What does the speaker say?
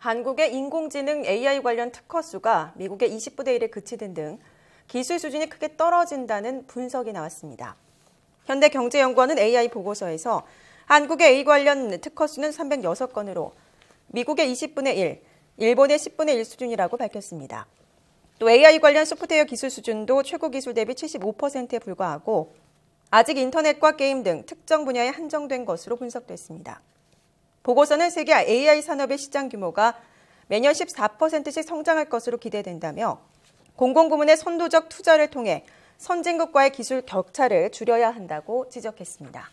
한국의 인공지능 AI 관련 특허 수가 미국의 20분의 1에 그치는 등 기술 수준이 크게 떨어진다는 분석이 나왔습니다. 현대경제연구원은 AI 보고서에서 한국의 A i 관련 특허 수는 306건으로 미국의 20분의 1, 일본의 10분의 1 수준이라고 밝혔습니다. 또 AI 관련 소프트웨어 기술 수준도 최고 기술 대비 75%에 불과하고 아직 인터넷과 게임 등 특정 분야에 한정된 것으로 분석됐습니다. 보고서는 세계 AI 산업의 시장 규모가 매년 14%씩 성장할 것으로 기대된다며 공공부문의 선도적 투자를 통해 선진국과의 기술 격차를 줄여야 한다고 지적했습니다.